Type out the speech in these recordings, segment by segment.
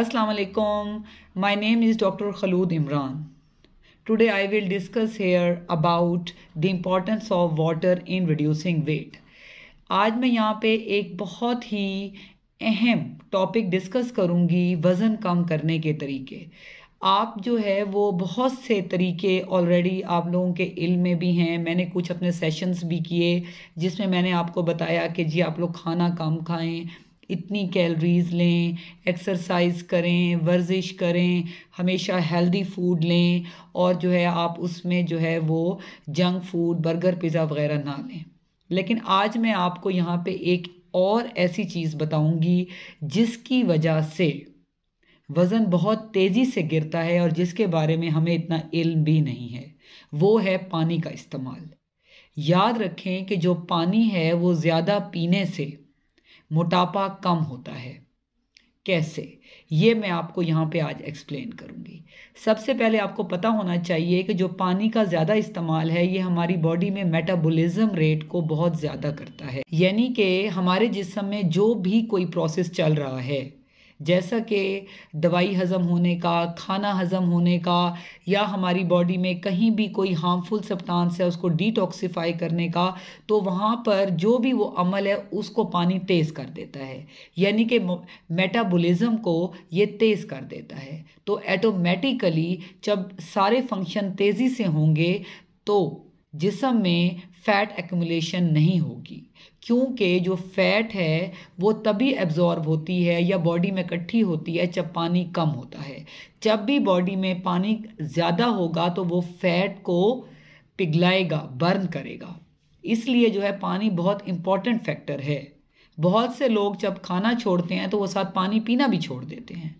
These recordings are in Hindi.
अस्सलाम वालेकुम my name is doctor Khulood Imran today I will discuss here about the importance of water in reducing weight आज मैं यहाँ पे एक बहुत ही अहम टॉपिक डिस्कस करूँगी वज़न कम करने के तरीके आप जो है वो बहुत से तरीके ऑलरेडी आप लोगों के इल्म में भी हैं मैंने कुछ अपने सेशंस भी किए जिसमें मैंने आपको बताया कि जी आप लोग खाना कम खाएं इतनी कैलोरीज़ लें एक्सरसाइज करें वर्जिश करें हमेशा हेल्दी फूड लें और जो है आप उसमें जो है वो जंक फूड बर्गर पिज़्ज़ा वगैरह ना लें लेकिन आज मैं आपको यहाँ पे एक और ऐसी चीज़ बताऊँगी जिसकी वजह से वज़न बहुत तेज़ी से गिरता है और जिसके बारे में हमें इतना इल्म भी नहीं है वो है पानी का इस्तेमाल याद रखें कि जो पानी है वो ज़्यादा पीने से मोटापा कम होता है कैसे ये मैं आपको यहाँ पे आज एक्सप्लेन करूँगी सबसे पहले आपको पता होना चाहिए कि जो पानी का ज़्यादा इस्तेमाल है ये हमारी बॉडी में मेटाबॉलिज्म रेट को बहुत ज़्यादा करता है यानी कि हमारे जिसम में जो भी कोई प्रोसेस चल रहा है जैसा कि दवाई हज़म होने का खाना हज़म होने का या हमारी बॉडी में कहीं भी कोई हार्मफुल सप्तांस है उसको डिटॉक्सिफाई करने का तो वहाँ पर जो भी वो अमल है उसको पानी तेज़ कर देता है यानी कि मेटाबॉलिज्म को ये तेज़ कर देता है तो ऐटोमेटिकली जब सारे फंक्शन तेज़ी से होंगे तो जिसम में फ़ैट एक्यूमुलेशन नहीं होगी क्योंकि जो फैट है वो तभी एब्ज़ॉर्ब होती है या बॉडी में इकट्ठी होती है जब पानी कम होता है जब भी बॉडी में पानी ज़्यादा होगा तो वो फैट को पिघलाएगा बर्न करेगा इसलिए जो है पानी बहुत इम्पॉर्टेंट फैक्टर है बहुत से लोग जब खाना छोड़ते हैं तो वो साथ पानी पीना भी छोड़ देते हैं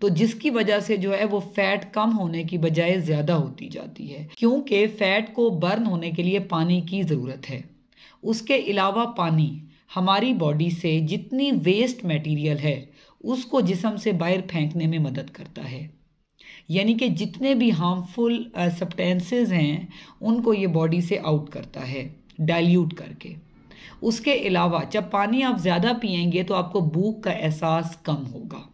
तो जिसकी वजह से जो है वो फैट कम होने की बजाय ज़्यादा होती जाती है क्योंकि फैट को बर्न होने के लिए पानी की ज़रूरत है उसके अलावा पानी हमारी बॉडी से जितनी वेस्ट मटेरियल है उसको जिसम से बाहर फेंकने में मदद करता है यानी कि जितने भी हार्मफुल सब्सटेंसेस हैं उनको ये बॉडी से आउट करता है डाइल्यूट करके उसके अलावा जब पानी आप ज़्यादा पियेंगे तो आपको भूख का एहसास कम होगा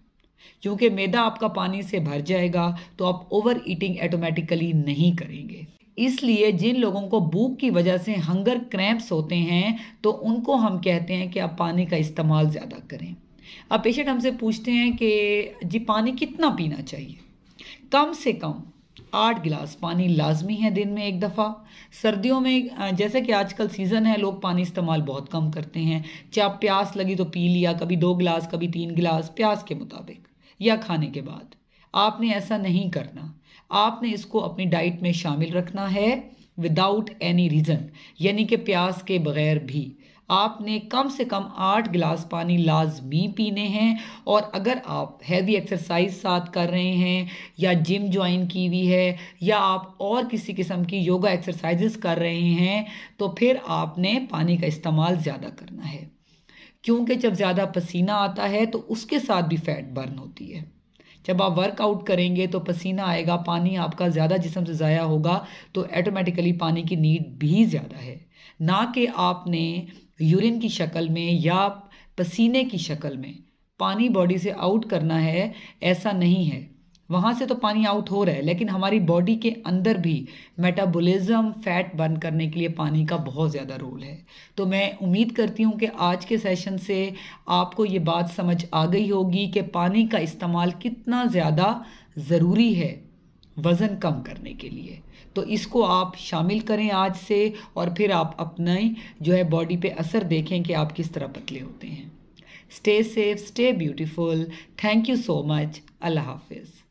क्योंकि मैदा आपका पानी से भर जाएगा तो आप ओवर ईटिंग ऑटोमेटिकली नहीं करेंगे इसलिए जिन लोगों को भूख की वजह से हंगर क्रैम्प्स होते हैं तो उनको हम कहते हैं कि आप पानी का इस्तेमाल ज़्यादा करें अब पेशेंट हमसे पूछते हैं कि जी पानी कितना पीना चाहिए कम से कम आठ गिलास पानी लाजमी है दिन में एक दफ़ा सर्दियों में जैसे कि आजकल सीज़न है लोग पानी इस्तेमाल बहुत कम करते हैं चाहे प्यास लगी तो पी लिया कभी दो गिलास कभी तीन गिलास प्यास के मुताबिक या खाने के बाद आपने ऐसा नहीं करना आपने इसको अपनी डाइट में शामिल रखना है विदाउट एनी रीज़न यानी कि प्यास के बगैर भी आपने कम से कम आठ गिलास पानी लाजमी पीने हैं और अगर आप हैवी एक्सरसाइज साथ कर रहे हैं या जिम ज्वाइन की हुई है या आप और किसी किस्म की योगा एक्सरसाइजेस कर रहे हैं तो फिर आपने पानी का इस्तेमाल ज़्यादा करना है क्योंकि जब ज़्यादा पसीना आता है तो उसके साथ भी फैट बर्न होती है जब आप वर्कआउट करेंगे तो पसीना आएगा पानी आपका ज़्यादा जिसम से ज़ाया होगा तो ऐटोमेटिकली पानी की नीड भी ज़्यादा है ना कि आपने यूरिन की शक्ल में या पसीने की शक्ल में पानी बॉडी से आउट करना है ऐसा नहीं है वहाँ से तो पानी आउट हो रहा है लेकिन हमारी बॉडी के अंदर भी मेटाबॉलिज्म फैट बर्न करने के लिए पानी का बहुत ज़्यादा रोल है तो मैं उम्मीद करती हूँ कि आज के सेशन से आपको ये बात समझ आ गई होगी कि पानी का इस्तेमाल कितना ज़्यादा ज़रूरी है वज़न कम करने के लिए तो इसको आप शामिल करें आज से और फिर आप अपने जो है बॉडी पे असर देखें कि आप किस तरह पतले होते हैं stay safe stay beautiful thank you so much अल्लाह हाफिज़